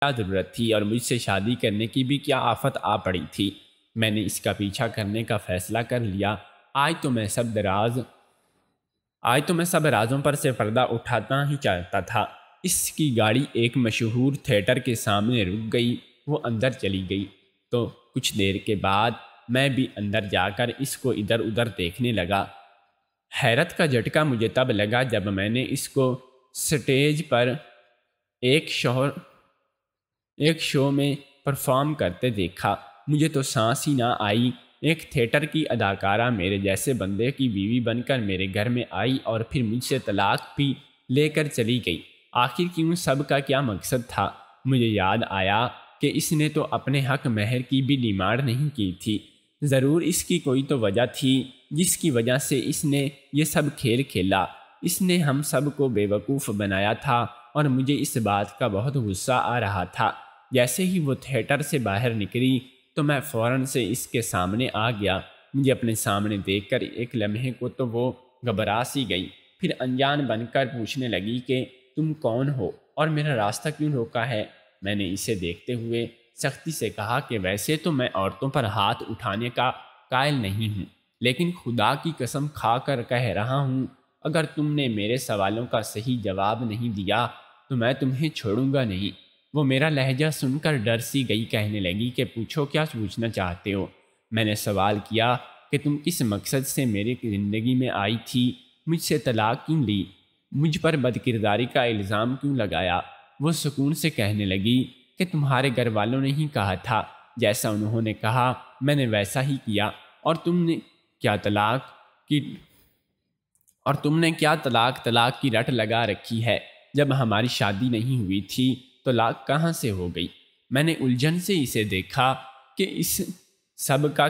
क्या ज़रूरत थी और मुझसे शादी करने की भी क्या आफत आ पड़ी थी मैंने इसका पीछा करने का फ़ैसला कर लिया आज तो मैं सब दराज आज तो मैं सब राजों पर से पर्दा उठाना ही चाहता था इसकी गाड़ी एक मशहूर थिएटर के सामने रुक गई वो अंदर चली गई तो कुछ देर के बाद मैं भी अंदर जाकर इसको इधर उधर देखने लगा हैरत का झटका मुझे तब लगा जब मैंने इसको स्टेज पर एक शोहर एक शो में परफॉर्म करते देखा मुझे तो सांस ही ना आई एक थिएटर की अदाकारा मेरे जैसे बंदे की बीवी बनकर मेरे घर में आई और फिर मुझसे तलाक भी लेकर चली गई आखिर क्यों सब का क्या मकसद था मुझे याद आया कि इसने तो अपने हक महर की भी डिमांड नहीं की थी ज़रूर इसकी कोई तो वजह थी जिसकी वजह से इसने ये सब खेल खेला इसने हम सब को बेवकूफ़ बनाया था और मुझे इस बात का बहुत गुस्सा आ रहा था जैसे ही वो थिएटर से बाहर निकली तो मैं फ़ौर से इसके सामने आ गया मुझे अपने सामने देखकर एक लम्हे को तो वो घबरा सी गई फिर अनजान बनकर पूछने लगी कि तुम कौन हो और मेरा रास्ता क्यों रोका है मैंने इसे देखते हुए सख्ती से कहा कि वैसे तो मैं औरतों पर हाथ उठाने का कायल नहीं हूँ लेकिन खुदा की कसम खा कर कह रहा हूँ अगर तुमने मेरे सवालों का सही जवाब नहीं दिया तो मैं तुम्हें छोड़ूंगा नहीं वो मेरा लहजा सुनकर डर सी गई कहने लगी कि पूछो क्या पूछना चाहते हो मैंने सवाल किया कि तुम किस मकसद से मेरी ज़िंदगी में आई थी मुझसे तलाक क्यों ली मुझ पर बदकिरदारी का इल्ज़ाम क्यों लगाया वो सुकून से कहने लगी कि तुम्हारे घर वालों ने ही कहा था जैसा उन्होंने कहा मैंने वैसा ही किया और तुमने क्या तलाक की और तुमने क्या तलाक तलाक की रट लगा रखी है जब हमारी शादी नहीं हुई थी तो लाख कहाँ से हो गई मैंने उलझन से इसे देखा कि इस सब का